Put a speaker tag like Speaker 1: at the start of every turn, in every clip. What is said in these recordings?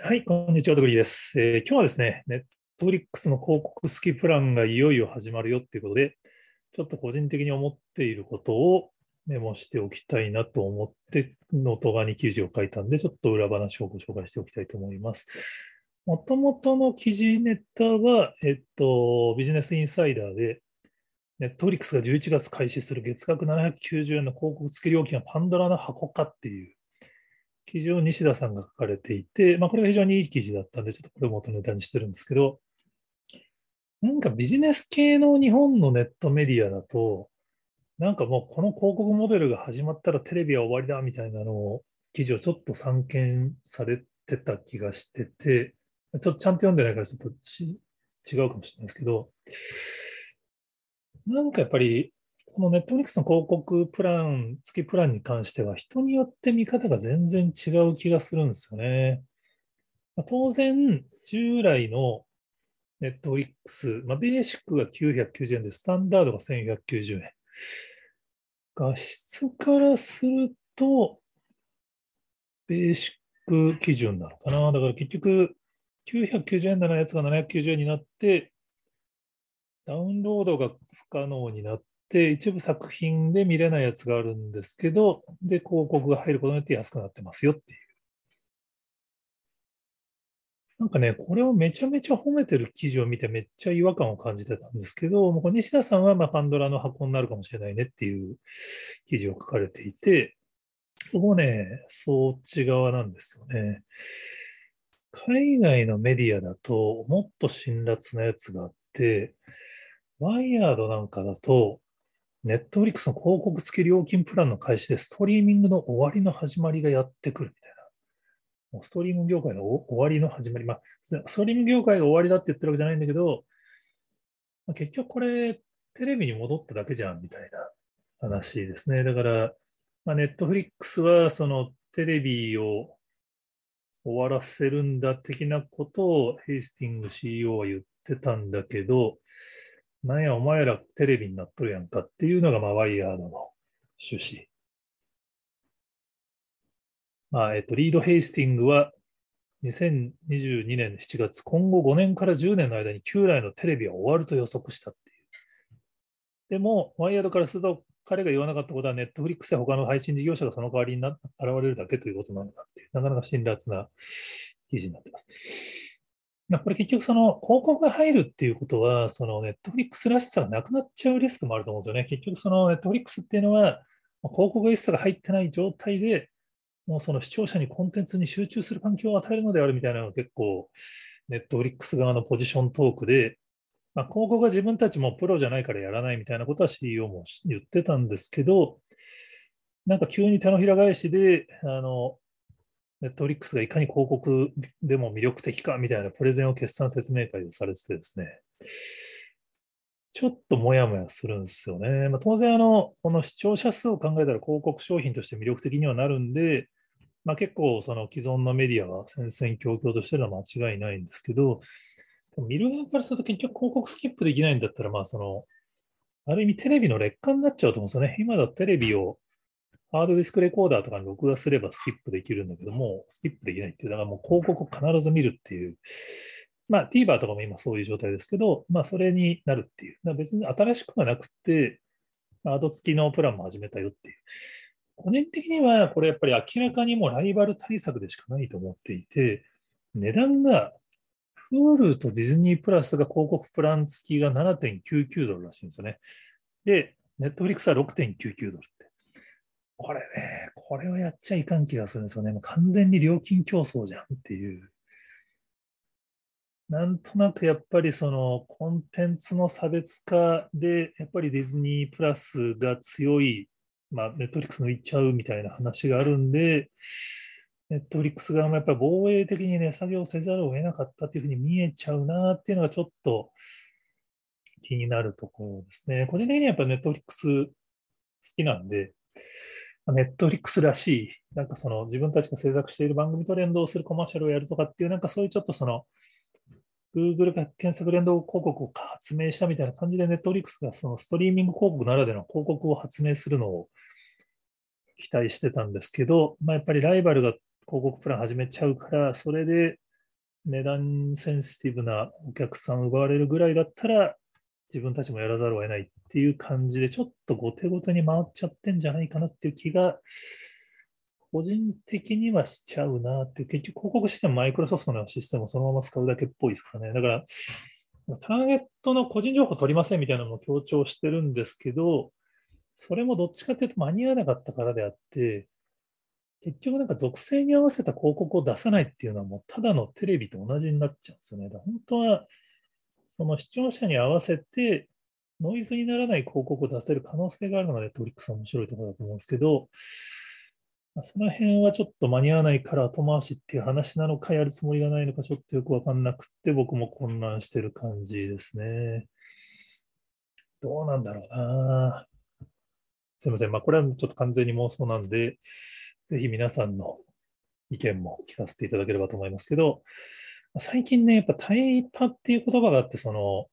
Speaker 1: はい、こんにちは、ドグリーです。えー、今日はですね、ネットフリックスの広告付きプランがいよいよ始まるよということで、ちょっと個人的に思っていることをメモしておきたいなと思って、ノート側に記事を書いたんで、ちょっと裏話をご紹介しておきたいと思います。もともとの記事ネタは、えっと、ビジネスインサイダーで、ネットフリックスが11月開始する月額790円の広告付き料金はパンドラの箱かっていう記事を西田さんが書かれていて、まあ、これが非常にいい記事だったんで、ちょっとこれを元ネタにしてるんですけど、なんかビジネス系の日本のネットメディアだと、なんかもうこの広告モデルが始まったらテレビは終わりだみたいなのを、記事をちょっと散見されてた気がしてて、ちょっとちゃんと読んでないからちょっと違うかもしれないですけど、なんかやっぱりこのネットフリックスの広告プラン、月プランに関しては、人によって見方が全然違う気がするんですよね。まあ、当然、従来のネットフリックス、まあ、ベーシックが990円で、スタンダードが1190円。画質からすると、ベーシック基準なのかな。だから結局、990円ならやつが790円になって、ダウンロードが不可能になって、、一部作品で見れないやつがあるんですけど、で、広告が入ることによって安くなってますよっていう。なんかね、これをめちゃめちゃ褒めてる記事を見てめっちゃ違和感を感じてたんですけど、もう西田さんはまパンドラの箱になるかもしれないねっていう記事を書かれていて、ここね、そっち側なんですよね。海外のメディアだともっと辛辣なやつがあって、ワイヤードなんかだと、ネットフリックスの広告付き料金プランの開始でストリーミングの終わりの始まりがやってくるみたいな。もうストリーム業界の終わりの始まり、まあ、ストリーム業界が終わりだって言ってるわけじゃないんだけど、まあ、結局これ、テレビに戻っただけじゃんみたいな話ですね。だから、まあ、ネットフリックスはそのテレビを終わらせるんだ的なことをヘイスティング CEO は言ってたんだけど、なんやお前らテレビになっとるやんかっていうのが、まあ、ワイヤードの趣旨。まあ、えっと、リード・ヘイスティングは2022年7月、今後5年から10年の間に旧来のテレビは終わると予測したっていう。でも、ワイヤードからすると、彼が言わなかったことは、ネットフリックスや他の配信事業者がその代わりにな現れるだけということなんだっていう、なかなか辛辣な記事になってます。これ結局、その広告が入るっていうことは、そのネットフリックスらしさがなくなっちゃうリスクもあると思うんですよね。結局、そのネットフリックスっていうのは、広告一切が入ってない状態で、もうその視聴者にコンテンツに集中する環境を与えるのであるみたいなのが結構、ネットフリックス側のポジショントークで、まあ、広告は自分たちもプロじゃないからやらないみたいなことは CEO も言ってたんですけど、なんか急に手のひら返しで、あのネットフリックスがいかに広告でも魅力的かみたいなプレゼンを決算説明会でされててですね、ちょっともやもやするんですよね。まあ、当然あの、この視聴者数を考えたら広告商品として魅力的にはなるんで、まあ、結構その既存のメディアは戦々恐々としてるのは間違いないんですけど、見る側からすると結局広告スキップできないんだったら、まあその、ある意味テレビの劣化になっちゃうと思うんですよね。今だとテレビをハードディスクレコーダーとかに録画すればスキップできるんだけども、スキップできないっていう、だからもう広告を必ず見るっていう、まあ TVer とかも今そういう状態ですけど、まあそれになるっていう、別に新しくはなくて、アード付きのプランも始めたよっていう。個人的にはこれやっぱり明らかにもうライバル対策でしかないと思っていて、値段が Hulu とディズニープラスが広告プラン付きが7.99ドルらしいんですよね。で、ネットフリックスは6.99ドルって。これね、これはやっちゃいかん気がするんですよね。もう完全に料金競争じゃんっていう。なんとなくやっぱりそのコンテンツの差別化で、やっぱりディズニープラスが強い、まあ、ネットリックスのいっちゃうみたいな話があるんで、ネットリックス側もやっぱり防衛的に値、ね、下げをせざるを得なかったっていうふうに見えちゃうなっていうのがちょっと気になるところですね。個人的にはやっぱネットフリックス好きなんで、ネットフリックスらしい、なんかその自分たちが制作している番組と連動するコマーシャルをやるとかっていう、なんかそういうちょっとその、Google が検索連動広告を発明したみたいな感じで、ネットフリックスがそのストリーミング広告ならでの広告を発明するのを期待してたんですけど、まあ、やっぱりライバルが広告プラン始めちゃうから、それで値段センシティブなお客さんを奪われるぐらいだったら、自分たちもやらざるを得ないっていう感じで、ちょっと後手後手に回っちゃってんじゃないかなっていう気が、個人的にはしちゃうなって結局広告システム、マイクロソフトのシステムをそのまま使うだけっぽいですからね。だから、ターゲットの個人情報取りませんみたいなのも強調してるんですけど、それもどっちかっていうと間に合わなかったからであって、結局なんか属性に合わせた広告を出さないっていうのはもうただのテレビと同じになっちゃうんですよね。だから本当はその視聴者に合わせて、ノイズにならない広告を出せる可能性があるので、トリックスは面白いところだと思うんですけど、その辺はちょっと間に合わないから後回しっていう話なのか、やるつもりがないのか、ちょっとよくわかんなくて、僕も混乱してる感じですね。どうなんだろうな。すいません。まあ、これはちょっと完全に妄想なんで、ぜひ皆さんの意見も聞かせていただければと思いますけど、最近ね、やっぱタイパっていう言葉があって、その、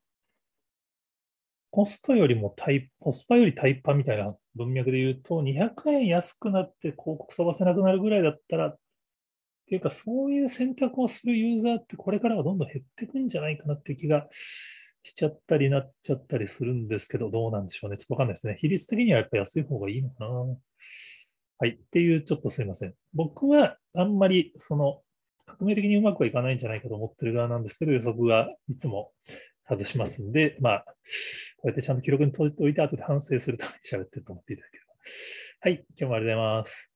Speaker 1: コストよりもタイ、コスパよりタイパみたいな文脈で言うと、200円安くなって広告飛ばせなくなるぐらいだったら、っていうか、そういう選択をするユーザーってこれからはどんどん減ってくんじゃないかなって気がしちゃったりなっちゃったりするんですけど、どうなんでしょうね。ちょっとわかんないですね。比率的にはやっぱ安い方がいいのかな。はい。っていう、ちょっとすいません。僕はあんまり、その、革命的にうまくはいかないんじゃないかと思ってる側なんですけど、予測がいつも外しますんで、まあ、こうやってちゃんと記録に閉じておいて、後で反省するために喋ってると思っていただければ。はい、今日もありがとうございます。